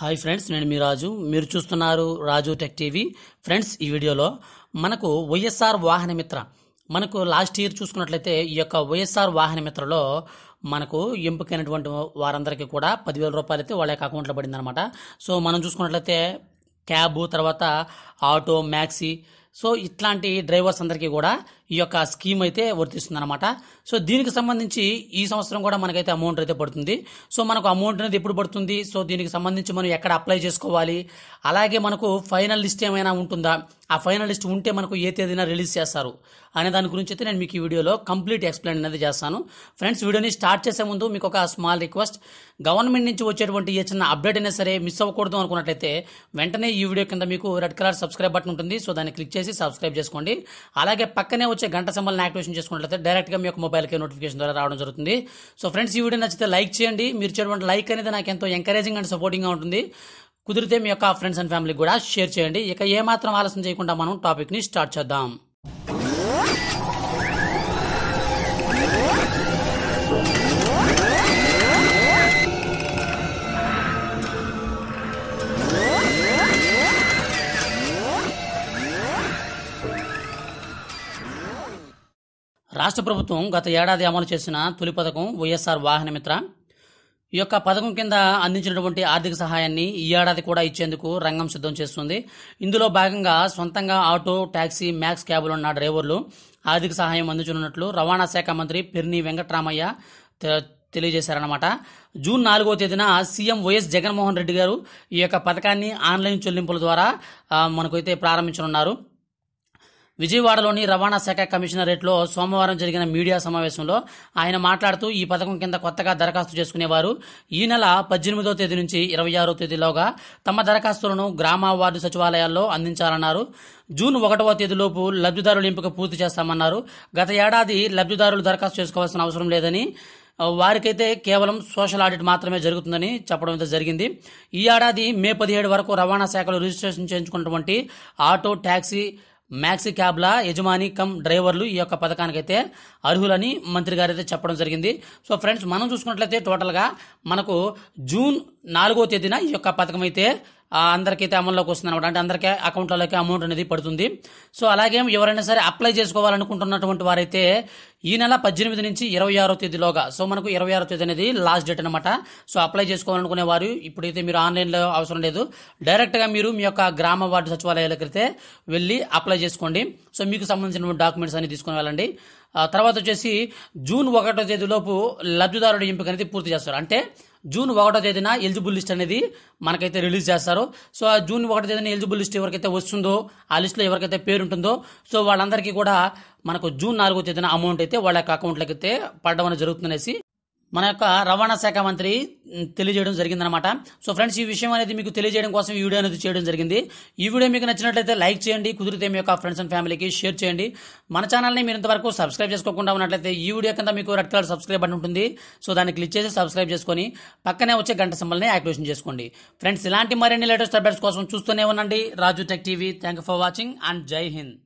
hi friends నేను మీ రాజు మీరు చూస్తున్నారు రాజు టెక్ టీవీ ఫ్రెండ్స్ ఈ వీడియోలో మనకు వైఎస్ఆర్ వాహనమిత్ర మనకు లాస్ట్ ఇయర్ చూసుకున్నట్లయితే ఈ యొక్క వైఎస్ఆర్ వాహనమిత్రలో మనకు ఎంపికైనటువంటి వారందరికీ కూడా పదివేల రూపాయలు అయితే వాళ్ళ యొక్క అకౌంట్లో పడిందనమాట సో మనం చూసుకున్నట్లయితే క్యాబ్ తర్వాత ఆటో మ్యాక్సీ సో ఇట్లాంటి డ్రైవర్స్ అందరికీ కూడా ఈ యొక్క స్కీమ్ అయితే వర్తిస్తుంది అనమాట సో దీనికి సంబంధించి ఈ సంవత్సరం కూడా మనకైతే అమౌంట్ అయితే పడుతుంది సో మనకు అమౌంట్ అనేది ఎప్పుడు పడుతుంది సో దీనికి సంబంధించి మనం ఎక్కడ అప్లై చేసుకోవాలి అలాగే మనకు ఫైనల్ లిస్ట్ ఏమైనా ఉంటుందా ఆ ఫైనల్ లిస్ట్ ఉంటే మనకు ఏ తేదీన రిలీజ్ చేస్తారు అనే దాని గురించి అయితే నేను మీకు ఈ వీడియోలో కంప్లీట్ ఎక్స్ప్లెయిన్ అనేది చేస్తాను ఫ్రెండ్స్ వీడియోని స్టార్ట్ చేసే ముందు మీకు ఒక స్మాల్ రిక్వెస్ట్ గవర్నమెంట్ నుంచి వచ్చేటువంటి ఏ చిన్న అప్డేట్ అయినా సరే మిస్ అవ్వకూడదు అనుకున్నట్లయితే వెంటనే ఈ వీడియో కింద మీకు రెడ్ కలర్ సబ్స్క్రైబ్ బటన్ ఉంటుంది సో దాన్ని క్లిక్ చేసి చేసి సబ్స్క్రైబ్ చేసుకోండి అలాగే పక్కనే వచ్చే గంట సంబంధం యాక్టివేషన్ చేసుకున్నట్లయితే డైరెక్ట్గా మీ యొక్క మొబైల్కి నోటిఫికేషన్ ద్వారా రావడం జరుగుతుంది సో ఫ్రెండ్స్ ఈ వీడియో నచ్చితే లైక్ చేయండి మీరు చేయడం లైక్ అనేది నాకు ఎంతో ఎంకరేజింగ్ అండ్ సపోర్టింగ్గా ఉంటుంది కుదిరితే మీ యొక్క ఫ్రెండ్స్ అండ్ ఫ్యామిలీ కూడా షేర్ చేయండి ఇక ఏమాత్రం ఆలస్యం చేయకుండా మనం టాపిక్ని స్టార్ట్ చేద్దాం రాష్ట్ర ప్రభుత్వం గత ఏడాది అమలు చేసిన తొలి పథకం వైఎస్ఆర్ వాహనమిత్ర ఈ యొక్క పథకం కింద అందించినటువంటి ఆర్థిక సహాయాన్ని ఈ ఏడాది కూడా ఇచ్చేందుకు రంగం సిద్ధం చేస్తుంది ఇందులో భాగంగా సొంతంగా ఆటో ట్యాక్సీ మ్యాక్స్ క్యాబులు ఉన్న డ్రైవర్లు ఆర్థిక సహాయం అందించనున్నట్లు రవాణా శాఖ మంత్రి పిర్ని వెంకట్రామయ్య తెలియజేశారన్నమాట జూన్ నాలుగో తేదీన సీఎం వైఎస్ జగన్మోహన్ రెడ్డి గారు ఈ యొక్క పథకాన్ని ఆన్లైన్ చెల్లింపుల ద్వారా మనకైతే ప్రారంభించనున్నారు విజయవాడలోని రవాణా శాఖ కమిషనరేట్లో సోమవారం జరిగిన మీడియా సమావేశంలో ఆయన మాట్లాడుతూ ఈ పథకం కింద కొత్తగా దరఖాస్తు చేసుకునేవారు ఈ నెల పద్దెనిమిదో తేదీ నుంచి ఇరవై ఆరో తేదీలోగా తమ దరఖాస్తులను గ్రామ వార్డు సచివాలయాల్లో అందించాలన్నారు జూన్ ఒకటవ తేదీలోపు లబ్ధిదారుల ఎంపిక పూర్తి చేస్తామన్నారు గత ఏడాది లబ్ధిదారులు దరఖాస్తు చేసుకోవాల్సిన అవసరం లేదని వారికైతే కేవలం సోషల్ ఆడిట్ మాత్రమే జరుగుతుందని చెప్పడం అయితే జరిగింది ఈ ఏడాది మే పదిహేడు వరకు రవాణా శాఖలో రిజిస్ట్రేషన్ చేయించుకున్నటువంటి ఆటో ట్యాక్సీ మ్యాక్సీ క్యాబ్ల యజమాని కమ్ డ్రైవర్లు ఈ యొక్క పథకానికైతే అర్హులని మంత్రి గారు అయితే చెప్పడం జరిగింది సో ఫ్రెండ్స్ మనం చూసుకున్నట్లయితే టోటల్గా మనకు జూన్ నాలుగో తేదీన ఈ యొక్క పథకం అయితే అందరికైతే అమల్లోకి వస్తుంది అనమాట అంటే అందరికీ అకౌంట్లలోకి అమౌంట్ అనేది పడుతుంది సో అలాగే ఎవరైనా సరే అప్లై చేసుకోవాలనుకుంటున్నటువంటి వారైతే ఈ నెల పద్దెనిమిది నుంచి ఇరవై ఆరో తేదీలోగా సో మనకు ఇరవై ఆరో తేదీ అనేది లాస్ట్ డేట్ అనమాట సో అప్లై చేసుకోవాలనుకునే వారు ఇప్పుడైతే మీరు ఆన్లైన్లో అవసరం లేదు డైరెక్ట్గా మీరు మీ యొక్క గ్రామ వార్డు అయితే వెళ్ళి అప్లై చేసుకోండి సో మీకు సంబంధించిన డాక్యుమెంట్స్ అన్ని తీసుకుని వెళ్ళండి తర్వాత వచ్చేసి జూన్ ఒకటో తేదీలోపు లబ్ధిదారుడి ఎంపిక అనేది పూర్తి చేస్తారు అంటే జూన్ ఒకటో తేదీన ఎలిజిబుల్ లిస్ట్ అనేది మనకైతే రిలీజ్ చేస్తారు సో ఆ జూన్ ఒకటో తేదీన ఎలిజిబుల్ లిస్ట్ ఎవరికైతే వస్తుందో ఆ లిస్ట్లో ఎవరికైతే పేరు ఉంటుందో సో వాళ్ళందరికీ కూడా మనకు జూన్ నాలుగో తేదీన అమౌంట్ అయితే వాళ్ళ యొక్క అకౌంట్లకి అయితే పడడం అనేది జరుగుతుందనేసి మన యొక్క రవాణా శాఖ మంత్రి తెలియజేయడం అనమాట సో ఫ్రెండ్స్ ఈ విషయం అనేది మీకు తెలియజేయడం కోసం ఈ వీడియో అనేది చేయడం జరిగింది ఈ వీడియో మీకు నచ్చినట్లయితే లైక్ చేయండి కుదిరితే మీ యొక్క ఫ్రెండ్స్ అండ్ ఫ్యామిలీకి షేర్ చేయండి మన ఛానల్ని మీరు ఇంతవరకు సబ్స్క్రైబ్ చేసుకోకుండా ఉన్నట్లయితే ఈ వీడియో కింద మీకు రెడ్ కలర్ సబ్స్క్రైబ్ అని ఉంటుంది సో దాన్ని క్లిక్ చేసి సబ్స్క్రైబ్ చేసుకొని పక్కనే వచ్చే గంట సంబంధాన్ని యాక్టివేషన్ చేసుకోండి ఫ్రెండ్స్ ఇలాంటి మరిన్ని లేటెస్ట్ అప్డేట్స్ కోసం చూస్తూనే ఉండండి Raju tech TV thank for watching and Jai Hind